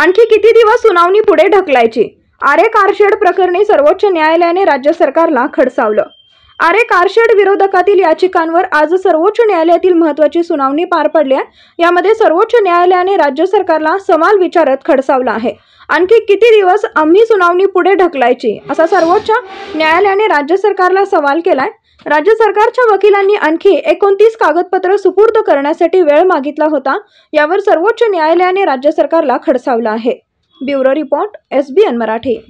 आणखी किती दिवस सुनावणी पुढे ढकलायची आरे कारशेड प्रकरणी सर्वोच्च न्यायालयाने राज्य सरकारला खडसावलं आरे कारशेड विरोधकातील याचिकांवर आज सर्वोच्च न्यायालयातील महत्वाची सुनावणी पार पडली आहे यामध्ये सर्वोच्च न्यायालयाने राज्य सरकारला सवाल विचारत खडसावला आहे आणखी किती दिवस आम्ही सुनावणी पुढे ढकलायची असा सर्वोच्च न्यायालयाने राज्य सरकारला सवाल केलाय राज्य सरकारच्या वकिलांनी आणखी एकोणतीस कागदपत्र सुपूर्द करण्यासाठी वेळ मागितला होता यावर सर्वोच्च न्यायालयाने राज्य सरकारला खडसावलं आहे bureau report S B Marathi